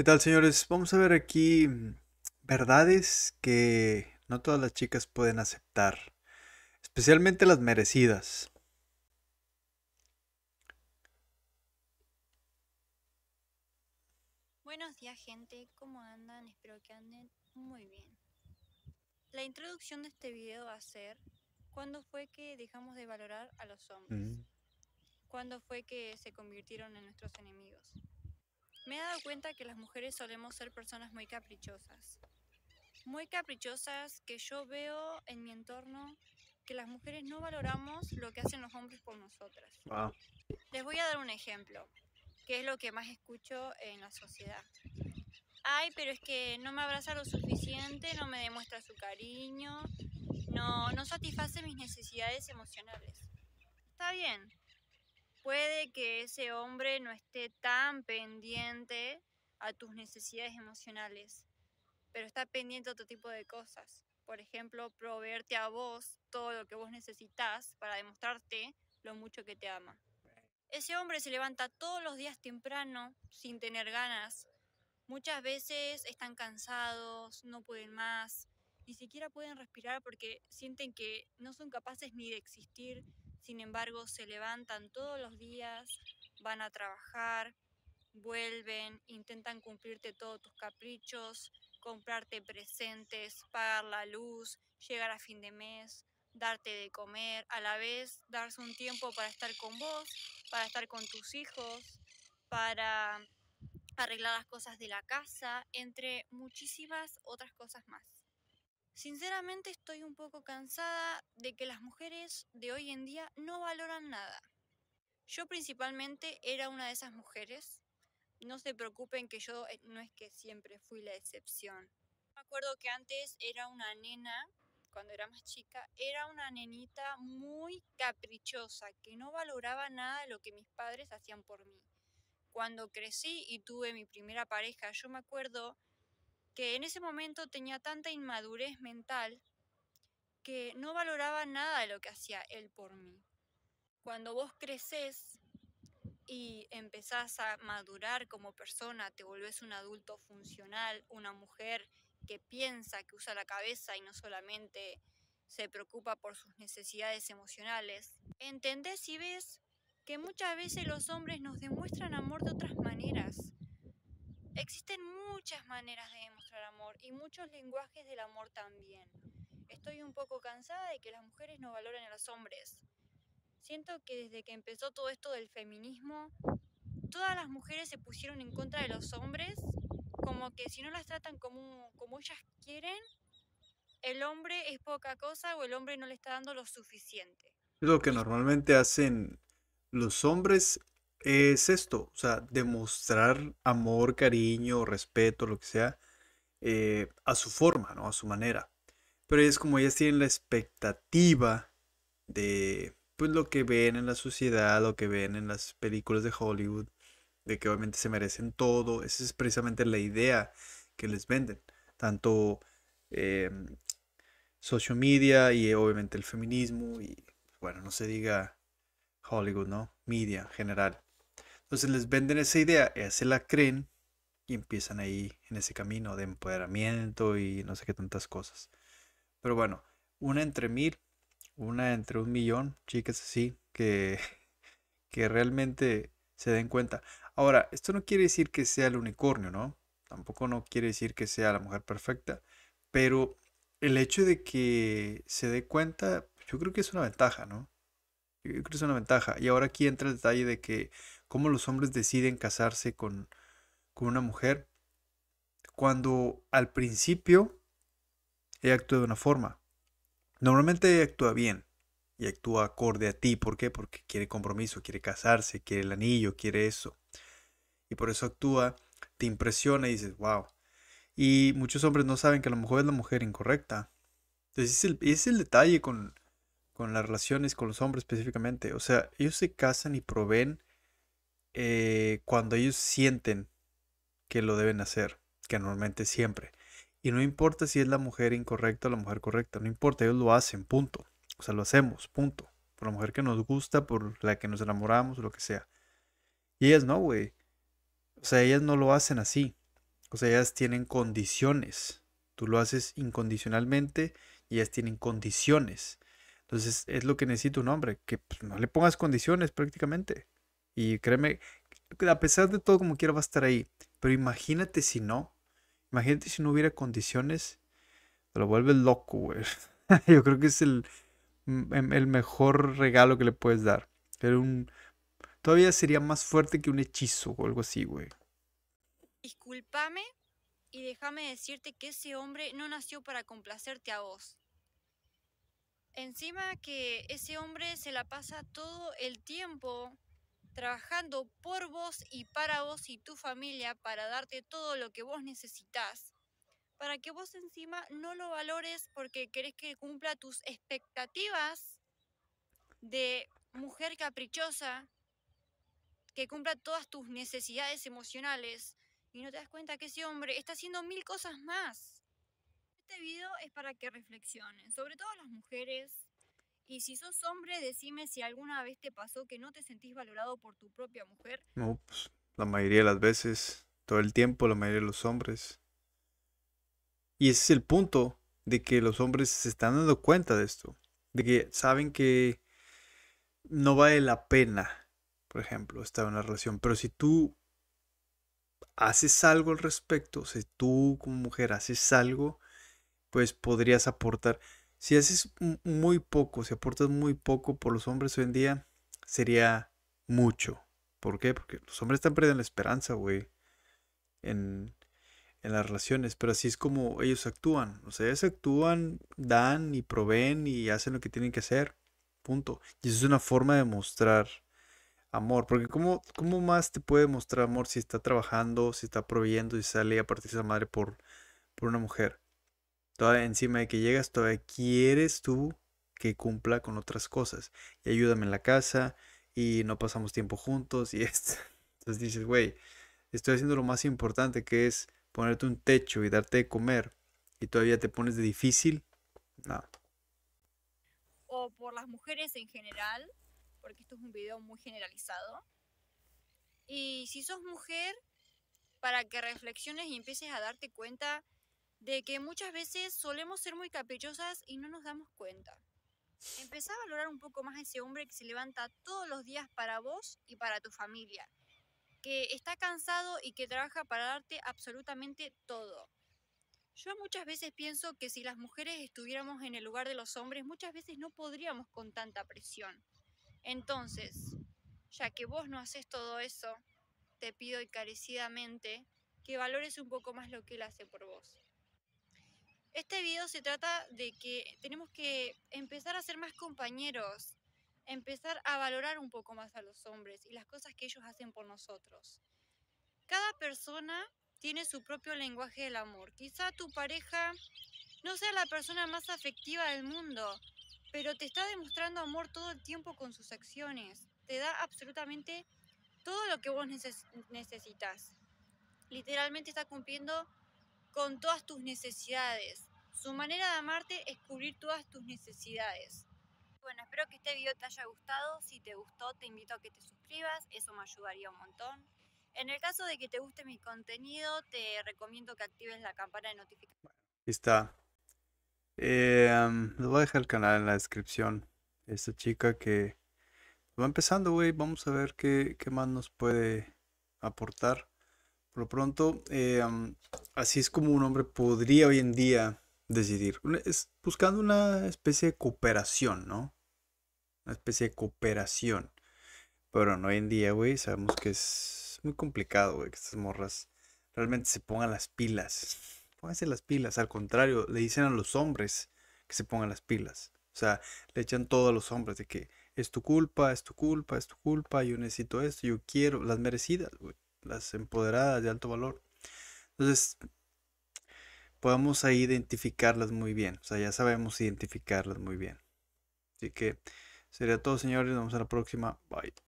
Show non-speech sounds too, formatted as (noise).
¿Qué tal, señores? Vamos a ver aquí mm, verdades que no todas las chicas pueden aceptar, especialmente las merecidas. Buenos días, gente. ¿Cómo andan? Espero que anden muy bien. La introducción de este video va a ser ¿Cuándo fue que dejamos de valorar a los hombres? Mm. ¿Cuándo fue que se convirtieron en nuestros enemigos? Me he dado cuenta que las mujeres solemos ser personas muy caprichosas. Muy caprichosas que yo veo en mi entorno que las mujeres no valoramos lo que hacen los hombres por nosotras. Les voy a dar un ejemplo, que es lo que más escucho en la sociedad. Ay, pero es que no me abraza lo suficiente, no me demuestra su cariño, no, no satisface mis necesidades emocionales. Está bien, puede que ese hombre no esté tan pendiente a tus necesidades emocionales, pero está pendiente a otro tipo de cosas. Por ejemplo, proveerte a vos todo lo que vos necesitas para demostrarte lo mucho que te ama. Ese hombre se levanta todos los días temprano sin tener ganas. Muchas veces están cansados, no pueden más, ni siquiera pueden respirar porque sienten que no son capaces ni de existir, sin embargo, se levantan todos los días, van a trabajar, vuelven, intentan cumplirte todos tus caprichos, comprarte presentes, pagar la luz, llegar a fin de mes, darte de comer, a la vez darse un tiempo para estar con vos, para estar con tus hijos, para arreglar las cosas de la casa, entre muchísimas otras cosas más. Sinceramente estoy un poco cansada de que las mujeres de hoy en día no valoran nada. Yo principalmente era una de esas mujeres. No se preocupen que yo eh, no es que siempre fui la excepción. Me acuerdo que antes era una nena, cuando era más chica, era una nenita muy caprichosa, que no valoraba nada de lo que mis padres hacían por mí. Cuando crecí y tuve mi primera pareja, yo me acuerdo que en ese momento tenía tanta inmadurez mental que no valoraba nada de lo que hacía él por mí. Cuando vos creces y empezás a madurar como persona, te volvés un adulto funcional, una mujer que piensa, que usa la cabeza y no solamente se preocupa por sus necesidades emocionales, entendés y ves que muchas veces los hombres nos demuestran amor de otras maneras. Existen muchas maneras de demostrar amor y muchos lenguajes del amor también. Estoy un poco cansada de que las mujeres no valoren a los hombres. Siento que desde que empezó todo esto del feminismo, todas las mujeres se pusieron en contra de los hombres, como que si no las tratan como, como ellas quieren, el hombre es poca cosa o el hombre no le está dando lo suficiente. Lo que normalmente hacen los hombres es esto, o sea, demostrar amor, cariño, respeto, lo que sea, eh, a su forma, ¿no? A su manera. Pero es como ellas tienen la expectativa de pues lo que ven en la sociedad, lo que ven en las películas de Hollywood, de que obviamente se merecen todo. Esa es precisamente la idea que les venden. Tanto eh, social media y obviamente el feminismo y bueno, no se diga Hollywood, ¿no? Media en general. Entonces les venden esa idea, eh, se la creen y empiezan ahí en ese camino de empoderamiento y no sé qué tantas cosas. Pero bueno, una entre mil, una entre un millón, chicas así, que, (laughs) que realmente se den cuenta. Ahora, esto no quiere decir que sea el unicornio, ¿no? Tampoco no quiere decir que sea la mujer perfecta, pero el hecho de que se dé cuenta, yo creo que es una ventaja, ¿no? Yo creo que es una ventaja. Y ahora aquí entra el detalle de que cómo los hombres deciden casarse con, una mujer, cuando al principio ella actúa de una forma. Normalmente ella actúa bien y actúa acorde a ti. ¿Por qué? Porque quiere compromiso, quiere casarse, quiere el anillo, quiere eso. Y por eso actúa, te impresiona y dices, wow. Y muchos hombres no saben que a lo mejor es la mujer incorrecta. Entonces es el, detalle con las relaciones con los hombres específicamente. O sea, ellos se casan y proveen eh, cuando ellos sienten que lo deben hacer, que normalmente siempre. Y no importa si es la mujer incorrecta o la mujer correcta, no importa, ellos lo hacen, punto. O sea, lo hacemos, punto. Por la mujer que nos gusta, por la que nos enamoramos, lo que sea. Y ellas no, güey. O sea, ellas no lo hacen así. O sea, ellas tienen condiciones. Tú lo haces incondicionalmente y ellas tienen condiciones. Entonces, es lo que necesita un hombre, que pues, no le pongas condiciones prácticamente. Y créeme, a pesar de todo como quiera va a estar ahí. Pero imagínate si no. Imagínate si no hubiera condiciones. Te lo vuelves loco, güey. (laughs) Yo creo que es mm, em, el, mejor regalo que le puedes dar. Pero un, todavía sería más fuerte que un hechizo o algo así, güey. Discúlpame y déjame decirte que ese hombre no nació para complacerte a vos. Encima que ese hombre se la pasa todo el tiempo trabajando por vos y para vos y tu familia para darte todo lo que vos necesitas, para que vos encima no lo valores porque querés que cumpla tus expectativas de mujer caprichosa, que cumpla todas tus necesidades emocionales y no te das cuenta que ese hombre está haciendo mil cosas más. Este video es para que reflexionen, sobre todo las mujeres y si sos hombre, decime si alguna vez te pasó que no te sentís valorado por tu propia mujer. No, pues, la mayoría de las veces, todo el tiempo, la mayoría de los hombres. Y ese es el punto de que los hombres se están dando cuenta de esto, de que saben que no vale la pena, por ejemplo, estar en una relación. Pero si tú haces algo al respecto, si tú como mujer haces algo, pues podrías aportar. Si haces muy poco, si aportas muy poco por los hombres hoy en día, sería mucho. ¿Por qué? Porque los hombres están perdiendo la esperanza, güey. En, las relaciones, pero así es como ellos actúan. O sea, ellos actúan, dan y proveen y hacen lo que tienen que hacer. Punto. Y eso es una forma de mostrar amor. Porque ¿cómo, cómo más te puede mostrar amor si está trabajando, si está proveyendo y sale a de esa madre por una mujer? encima de que llegas, todavía quieres tú que cumpla con otras cosas. Y ayúdame en la casa, y no pasamos tiempo juntos, y (laughs) esto. Entonces dices, güey, estoy haciendo lo más importante que es ponerte un techo y darte de comer, y todavía te pones de difícil. No. O por las mujeres en general, porque esto es un video muy generalizado. Y si sos mujer, para que reflexiones y empieces a darte cuenta de que muchas veces solemos ser muy caprichosas y no nos damos cuenta. Empezá a valorar un poco más a ese hombre que se levanta todos los días para vos y para tu familia, que está cansado y que trabaja para darte absolutamente todo. Yo muchas veces pienso que si las mujeres estuviéramos en el lugar de los hombres, muchas veces no podríamos con tanta presión. Entonces, ya que vos no haces todo eso, te pido encarecidamente que valores un poco más lo que él hace por vos. Este video se trata de que tenemos que empezar a ser más compañeros, empezar a valorar un poco más a los hombres y las cosas que ellos hacen por nosotros. Cada persona tiene su propio lenguaje del amor. Quizá tu pareja no sea la persona más afectiva del mundo, pero te está demostrando amor todo el tiempo con sus acciones. Te da absolutamente todo lo que vos necesitas. Literalmente está cumpliendo con todas tus necesidades. Su manera de amarte es cubrir todas tus necesidades. Bueno, espero que este video te haya gustado. Si te gustó, te invito a que te suscribas, eso me ayudaría un montón. En el caso de que te guste mi contenido, te recomiendo que actives la campana de notificaciones. Está. Eh, um, les voy a dejar el canal en la descripción. Esta chica que va empezando, güey. Vamos a ver qué más nos puede aportar. Por lo pronto, eh, así es como un hombre podría hoy en día decidir. Es buscando una especie de cooperación, ¿no? Una especie de cooperación. Pero no, hoy en día, güey, sabemos que es muy complicado, güey, que estas morras realmente se pongan las pilas. Pónganse las pilas, al contrario, le dicen a los hombres que se pongan las pilas. O sea, le echan todo a los hombres de que es tu culpa, es tu culpa, es tu culpa, yo necesito esto, yo quiero, las merecidas, güey las empoderadas de alto valor. Entonces, podemos ahí identificarlas muy bien. O sea, ya sabemos identificarlas muy bien. Así que sería todo, señores. Nos vemos a la próxima. Bye.